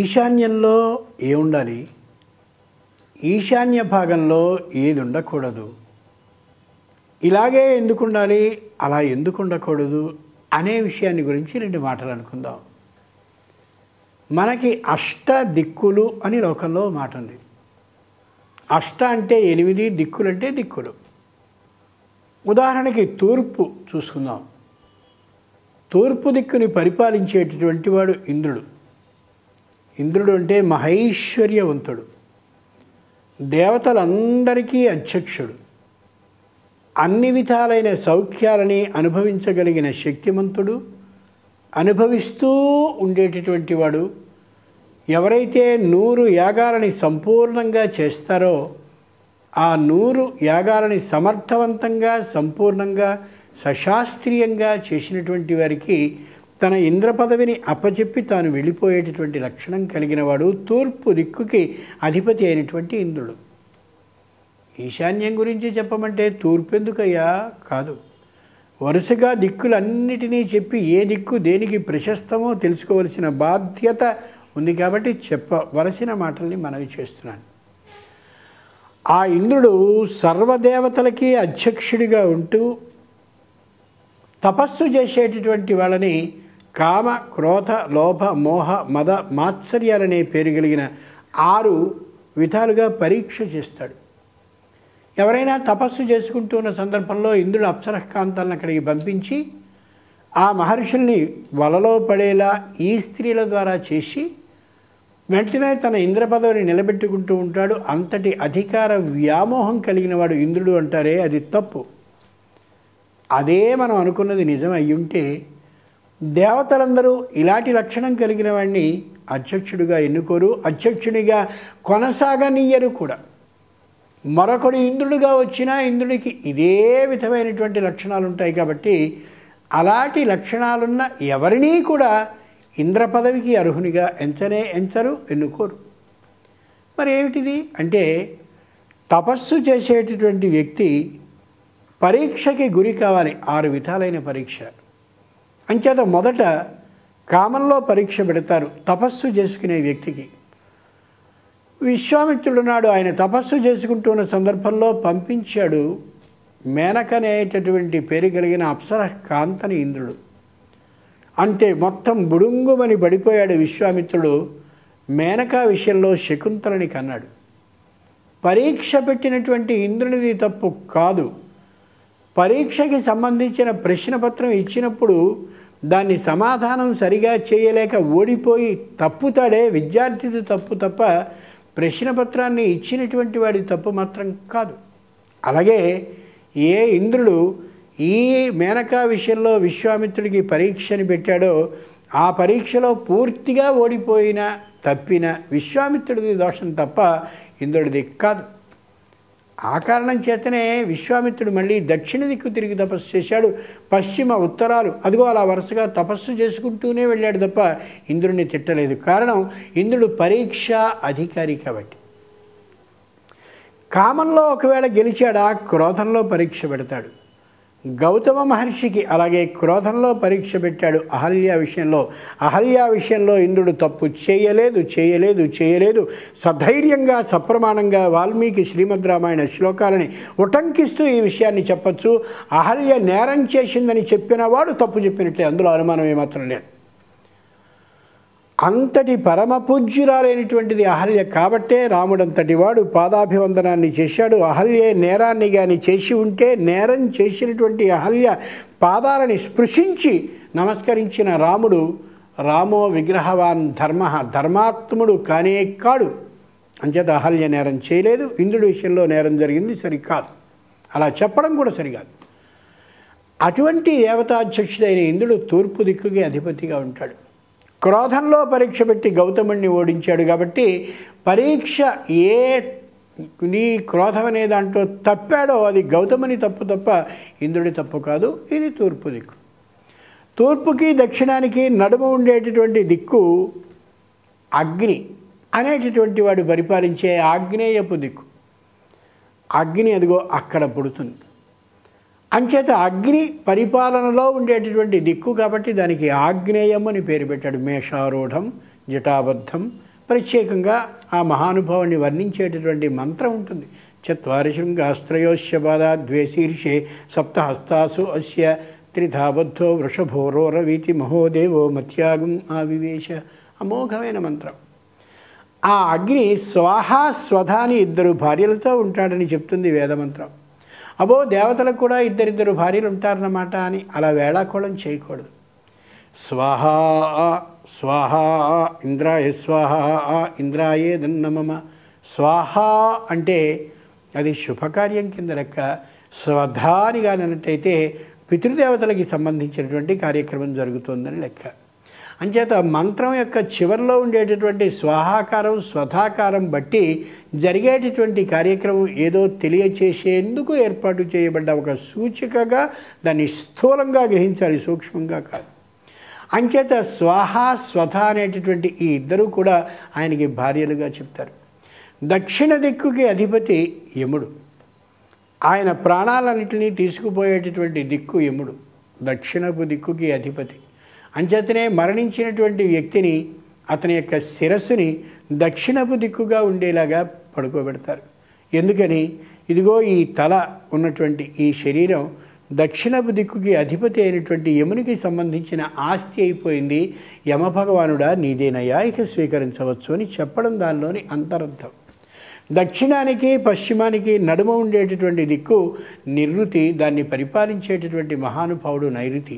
ఈశాన్యంలో ఏ ఉండాలి ఈశాన్య భాగంలో ఏది ఉండకూడదు ఇలాగే ఎందుకు ఉండాలి అలా ఎందుకు ఉండకూడదు అనే విషయాన్ని గురించి రెండు మాటలు అనుకుందాం మనకి అష్ట దిక్కులు అని లోకంలో మాట ఉంది అష్ట అంటే ఎనిమిది దిక్కులు అంటే దిక్కులు ఉదాహరణకి తూర్పు చూసుకుందాం తూర్పు దిక్కుని పరిపాలించేటటువంటి వాడు ఇంద్రుడు ఇంద్రుడు అంటే మహైశ్వర్యవంతుడు దేవతలందరికీ అధ్యక్షుడు అన్ని విధాలైన సౌఖ్యాలని అనుభవించగలిగిన శక్తిమంతుడు అనుభవిస్తూ ఉండేటటువంటి వాడు ఎవరైతే నూరు యాగాలని సంపూర్ణంగా చేస్తారో ఆ నూరు యాగాలని సమర్థవంతంగా సంపూర్ణంగా సశాస్త్రీయంగా చేసినటువంటి వారికి తన ఇంద్ర పదవిని అప్పచెప్పి తాను వెళ్ళిపోయేటటువంటి లక్షణం కలిగినవాడు తూర్పు దిక్కుకి అధిపతి అయినటువంటి ఇంద్రుడు ఈశాన్యం గురించి చెప్పమంటే తూర్పెందుకయ్యా కాదు వరుసగా దిక్కులన్నిటినీ చెప్పి ఏ దిక్కు దేనికి ప్రశస్తమో తెలుసుకోవలసిన బాధ్యత ఉంది కాబట్టి చెప్పవలసిన మాటల్ని మనవి చేస్తున్నాను ఆ ఇంద్రుడు సర్వదేవతలకి అధ్యక్షుడిగా ఉంటూ తపస్సు చేసేటటువంటి వాళ్ళని కామ క్రోధ లోభ మోహ మద మాత్సర్యాలనే పేరు కలిగిన ఆరు విధాలుగా పరీక్ష చేస్తాడు ఎవరైనా తపస్సు చేసుకుంటున్న సందర్భంలో ఇంద్రుడు అప్సరకాంతాలను అక్కడికి పంపించి ఆ మహర్షుల్ని వలలో పడేలా ఈ స్త్రీల ద్వారా చేసి వెంటనే తన ఇంద్ర పదవిని నిలబెట్టుకుంటూ ఉంటాడు అంతటి అధికార వ్యామోహం కలిగిన వాడు ఇంద్రుడు అంటారే అది తప్పు అదే మనం అనుకున్నది నిజం అయ్యుంటే దేవతలందరూ ఇలాంటి లక్షణం కలిగిన వాడిని అధ్యక్షుడిగా ఎన్నుకోరు అధ్యక్షుడిగా కొనసాగనీయరు కూడా మరొకడు ఇంద్రుడిగా వచ్చినా ఇంద్రుడికి ఇదే విధమైనటువంటి లక్షణాలు ఉంటాయి కాబట్టి అలాంటి లక్షణాలున్న ఎవరినీ కూడా ఇంద్ర పదవికి అర్హునిగా ఎంచనే ఎంచరు ఎన్నుకోరు మరి ఏమిటిది అంటే తపస్సు చేసేటటువంటి వ్యక్తి పరీక్షకి గురి కావాలి ఆరు విధాలైన పరీక్ష అంచేత మొదట కామంలో పరీక్ష పెడతారు తపస్సు చేసుకునే వ్యక్తికి విశ్వామిత్రుడు నాడు ఆయన తపస్సు చేసుకుంటున్న సందర్భంలో పంపించాడు మేనక అనేటటువంటి పేరు కలిగిన అప్సర కాంతని ఇంద్రుడు అంటే మొత్తం బుడుంగుమని పడిపోయాడు విశ్వామిత్రుడు మేనకా విషయంలో శకుంతలని కన్నాడు పరీక్ష పెట్టినటువంటి ఇంద్రునిది తప్పు కాదు పరీక్షకి సంబంధించిన ప్రశ్నపత్రం ఇచ్చినప్పుడు దాన్ని సమాధానం సరిగా చేయలేక ఓడిపోయి తప్పుతాడే విద్యార్థిది తప్పు తప్ప ప్రశ్నపత్రాన్ని ఇచ్చినటువంటి వాడి తప్పు మాత్రం కాదు అలాగే ఏ ఇంద్రుడు ఈ మేనకా విషయంలో విశ్వామిత్రుడికి పరీక్షని పెట్టాడో ఆ పరీక్షలో పూర్తిగా ఓడిపోయిన తప్పిన విశ్వామిత్రుడిది దోషం తప్ప ఇంద్రుడిది కాదు ఆ కారణం చేతనే విశ్వామిత్రుడు మళ్ళీ దక్షిణ దిక్కు తిరిగి తపస్సు చేశాడు పశ్చిమ ఉత్తరాలు అదిగో అలా వరుసగా తపస్సు చేసుకుంటూనే వెళ్ళాడు తప్ప ఇంద్రుడిని తిట్టలేదు కారణం ఇంద్రుడు పరీక్ష అధికారి కాబట్టి కామంలో ఒకవేళ గెలిచాడా క్రోధంలో పరీక్ష పెడతాడు గౌతమ మహర్షికి అలాగే క్రోధంలో పరీక్ష పెట్టాడు అహల్య విషయంలో అహల్య విషయంలో ఇంద్రుడు తప్పు చేయలేదు చేయలేదు చేయలేదు సధైర్యంగా సప్రమాణంగా వాల్మీకి శ్రీమద్ రామాయణ శ్లోకాలని ఉటంకిస్తూ ఈ విషయాన్ని చెప్పచ్చు అహల్య నేరం చేసిందని చెప్పినవాడు తప్పు చెప్పినట్లే అందులో అనుమానం ఏమాత్రం లేదు అంతటి పరమపూజ్యురాలైనటువంటిది అహల్య కాబట్టే రాముడంతటి వాడు పాదాభివందనాన్ని చేశాడు అహల్యే నేరాన్ని కానీ చేసి ఉంటే నేరం చేసినటువంటి అహల్య పాదాలని స్పృశించి నమస్కరించిన రాముడు రామో విగ్రహవాన్ ధర్మ ధర్మాత్ముడు కానే కాడు అంచేత అహల్య నేరం చేయలేదు ఇంద్రుడి విషయంలో నేరం జరిగింది సరికాదు అలా చెప్పడం కూడా సరికాదు అటువంటి దేవతాధ్యక్షుడైన ఇంద్రుడు తూర్పు దిక్కుకి అధిపతిగా ఉంటాడు క్రోధంలో పరీక్ష పెట్టి గౌతముణ్ణి ఓడించాడు కాబట్టి పరీక్ష ఏ నీ క్రోధం అనే దాంట్లో తప్పాడో అది గౌతముని తప్పు తప్ప ఇంద్రుడి తప్పు కాదు ఇది తూర్పు దిక్కు తూర్పుకి దక్షిణానికి నడుమ ఉండేటటువంటి దిక్కు అగ్ని అనేటటువంటి వాడు పరిపాలించే ఆగ్నేయపు దిక్కు అగ్ని అదిగో అక్కడ పుడుతుంది అంచేత అగ్ని పరిపాలనలో ఉండేటటువంటి దిక్కు కాబట్టి దానికి ఆగ్నేయం అని పేరు పెట్టాడు మేషారూఢం జటాబద్ధం ప్రత్యేకంగా ఆ మహానుభావుని వర్ణించేటటువంటి మంత్రం ఉంటుంది చత్వారి శృంగాస్త్రయోశ్య ద్వే ద్వేశీర్షే సప్తహస్తాసు అస్య త్రిధాబద్ధో రోరవీతి మహోదేవో మత్యాగం ఆ వివేష అమోఘమైన మంత్రం ఆ అగ్ని స్వాహ స్వధాని ఇద్దరు భార్యలతో ఉంటాడని చెప్తుంది వేదమంత్రం అబో దేవతలకు కూడా ఇద్దరిద్దరు భార్యలు ఉంటారన్నమాట అని అలా వేళాకోళం చేయకూడదు స్వాహ స్వాహ ఇంద్రాయ స్వాహ ఇంద్రాయే దన్నమ స్వాహ అంటే అది శుభకార్యం కింద లెక్క స్వధానిగా అన్నట్టయితే పితృదేవతలకి సంబంధించినటువంటి కార్యక్రమం జరుగుతుందని లెక్క అంచేత మంత్రం యొక్క చివరిలో ఉండేటటువంటి స్వాహాకారం స్వధాకారం బట్టి జరిగేటటువంటి కార్యక్రమం ఏదో తెలియచేసేందుకు ఏర్పాటు చేయబడ్డ ఒక సూచికగా దాన్ని స్థూలంగా గ్రహించాలి సూక్ష్మంగా కాదు అంచేత స్వాహ స్వధ అనేటటువంటి ఈ ఇద్దరు కూడా ఆయనకి భార్యలుగా చెప్తారు దక్షిణ దిక్కుకి అధిపతి యముడు ఆయన ప్రాణాలన్నింటినీ తీసుకుపోయేటటువంటి దిక్కు యముడు దక్షిణపు దిక్కుకి అధిపతి అంచేతనే మరణించినటువంటి వ్యక్తిని అతని యొక్క శిరస్సుని దక్షిణపు దిక్కుగా ఉండేలాగా పడుకోబెడతారు ఎందుకని ఇదిగో ఈ తల ఉన్నటువంటి ఈ శరీరం దక్షిణపు దిక్కుకి అధిపతి అయినటువంటి యమునికి సంబంధించిన ఆస్తి అయిపోయింది యమభగవానుడా నీదేనయా ఇక స్వీకరించవచ్చు అని చెప్పడం దానిలోని అంతరర్థం దక్షిణానికి పశ్చిమానికి నడుమ ఉండేటటువంటి దిక్కు నిర్వృతి దాన్ని పరిపాలించేటటువంటి మహానుభావుడు నైరుతి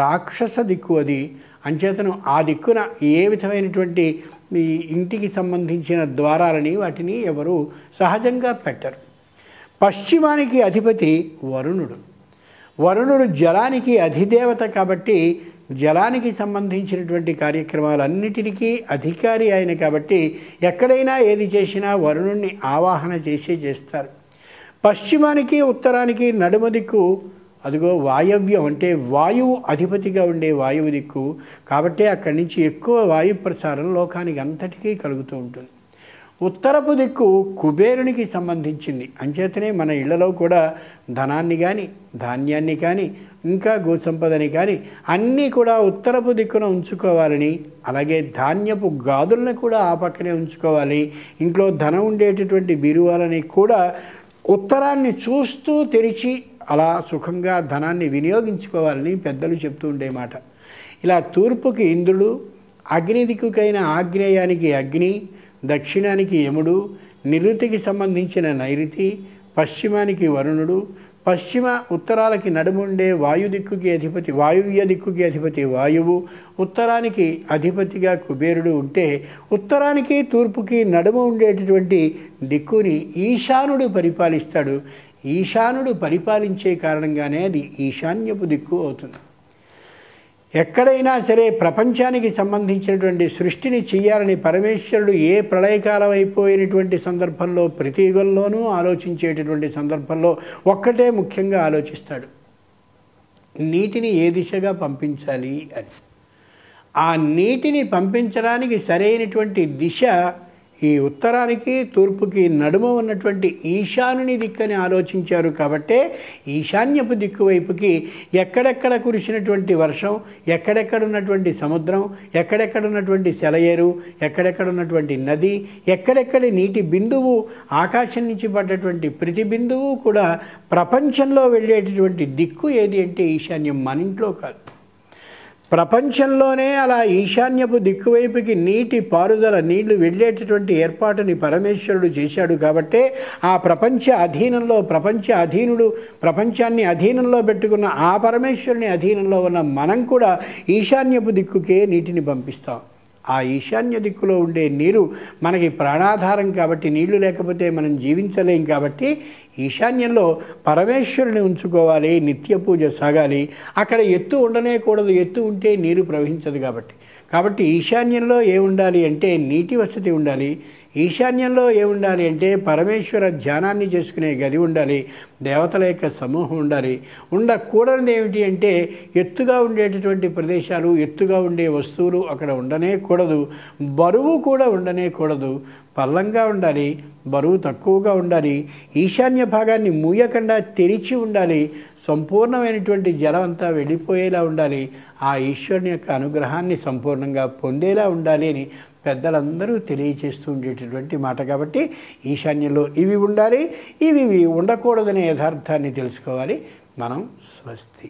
రాక్షస దిక్కు అది అంచేతను ఆ దిక్కున ఏ విధమైనటువంటి ఈ ఇంటికి సంబంధించిన ద్వారాలని వాటిని ఎవరు సహజంగా పెట్టరు పశ్చిమానికి అధిపతి వరుణుడు వరుణుడు జలానికి అధిదేవత కాబట్టి జలానికి సంబంధించినటువంటి కార్యక్రమాలన్నిటికీ అధికారి ఆయన కాబట్టి ఎక్కడైనా ఏది చేసినా వరుణుణ్ణి ఆవాహన చేసి చేస్తారు పశ్చిమానికి ఉత్తరానికి నడుమ దిక్కు అదిగో వాయవ్యం అంటే వాయువు అధిపతిగా ఉండే వాయువు దిక్కు కాబట్టి అక్కడి నుంచి ఎక్కువ వాయు ప్రసారం లోకానికి అంతటికీ కలుగుతూ ఉంటుంది ఉత్తరపు దిక్కు కుబేరునికి సంబంధించింది అంచేతనే మన ఇళ్లలో కూడా ధనాన్ని కానీ ధాన్యాన్ని కానీ ఇంకా గోసంపదని కానీ అన్నీ కూడా ఉత్తరపు దిక్కున ఉంచుకోవాలని అలాగే ధాన్యపు గాదులను కూడా ఆ పక్కనే ఉంచుకోవాలి ఇంట్లో ధనం ఉండేటటువంటి బీరువాలని కూడా ఉత్తరాన్ని చూస్తూ తెరిచి అలా సుఖంగా ధనాన్ని వినియోగించుకోవాలని పెద్దలు చెప్తూ ఉండే మాట ఇలా తూర్పుకి ఇంద్రుడు అగ్నిదిక్కుకైన ఆగ్నేయానికి అగ్ని దక్షిణానికి యముడు నిరుతికి సంబంధించిన నైరుతి పశ్చిమానికి వరుణుడు పశ్చిమ ఉత్తరాలకి నడుముండే వాయుదిక్కుకి అధిపతి వాయువ్య దిక్కుకి అధిపతి వాయువు ఉత్తరానికి అధిపతిగా కుబేరుడు ఉంటే ఉత్తరానికి తూర్పుకి నడుము ఉండేటటువంటి దిక్కుని ఈశానుడు పరిపాలిస్తాడు ఈశానుడు పరిపాలించే కారణంగానే అది ఈశాన్యపు దిక్కు అవుతుంది ఎక్కడైనా సరే ప్రపంచానికి సంబంధించినటువంటి సృష్టిని చేయాలని పరమేశ్వరుడు ఏ ప్రళయకాలం అయిపోయినటువంటి సందర్భంలో ప్రతి యుగంలోనూ ఆలోచించేటటువంటి సందర్భంలో ఒక్కటే ముఖ్యంగా ఆలోచిస్తాడు నీటిని ఏ దిశగా పంపించాలి అని ఆ నీటిని పంపించడానికి సరైనటువంటి దిశ ఈ ఉత్తరానికి తూర్పుకి నడుమ ఉన్నటువంటి ఈశానుని దిక్కని ఆలోచించారు కాబట్టే ఈశాన్యపు దిక్కు వైపుకి ఎక్కడెక్కడ కురిసినటువంటి వర్షం ఎక్కడెక్కడ ఉన్నటువంటి సముద్రం ఎక్కడెక్కడ ఉన్నటువంటి సెలయేరు ఎక్కడెక్కడ ఉన్నటువంటి నది ఎక్కడెక్కడ నీటి బిందువు ఆకాశం నుంచి పడ్డటువంటి ప్రతి బిందువు కూడా ప్రపంచంలో వెళ్ళేటటువంటి దిక్కు ఏది అంటే ఈశాన్యం మన ఇంట్లో కాదు ప్రపంచంలోనే అలా ఈశాన్యపు దిక్కువైపుకి నీటి పారుదల నీళ్లు వెళ్ళేటటువంటి ఏర్పాటుని పరమేశ్వరుడు చేశాడు కాబట్టే ఆ ప్రపంచ అధీనంలో ప్రపంచ అధీనుడు ప్రపంచాన్ని అధీనంలో పెట్టుకున్న ఆ పరమేశ్వరుని అధీనంలో ఉన్న మనం కూడా ఈశాన్యపు దిక్కుకే నీటిని పంపిస్తాం ఆ ఈశాన్య దిక్కులో ఉండే నీరు మనకి ప్రాణాధారం కాబట్టి నీళ్లు లేకపోతే మనం జీవించలేం కాబట్టి ఈశాన్యంలో పరమేశ్వరుని ఉంచుకోవాలి నిత్య పూజ సాగాలి అక్కడ ఎత్తు ఉండనే కూడదు ఎత్తు ఉంటే నీరు ప్రవహించదు కాబట్టి కాబట్టి ఈశాన్యంలో ఏ ఉండాలి అంటే నీటి వసతి ఉండాలి ఈశాన్యంలో ఏముండాలి అంటే పరమేశ్వర ధ్యానాన్ని చేసుకునే గది ఉండాలి దేవతల యొక్క సమూహం ఉండాలి ఉండకూడనిది ఏమిటి అంటే ఎత్తుగా ఉండేటటువంటి ప్రదేశాలు ఎత్తుగా ఉండే వస్తువులు అక్కడ ఉండనే కూడదు బరువు కూడా ఉండనే కూడదు పల్లంగా ఉండాలి బరువు తక్కువగా ఉండాలి ఈశాన్య భాగాన్ని మూయకుండా తెరిచి ఉండాలి సంపూర్ణమైనటువంటి జలం అంతా వెళ్ళిపోయేలా ఉండాలి ఆ ఈశ్వరుని యొక్క అనుగ్రహాన్ని సంపూర్ణంగా పొందేలా ఉండాలి అని పెద్దలందరూ తెలియచేస్తూ ఉండేటటువంటి మాట కాబట్టి ఈశాన్యంలో ఇవి ఉండాలి ఇవి ఉండకూడదనే యథార్థాన్ని తెలుసుకోవాలి మనం స్వస్తి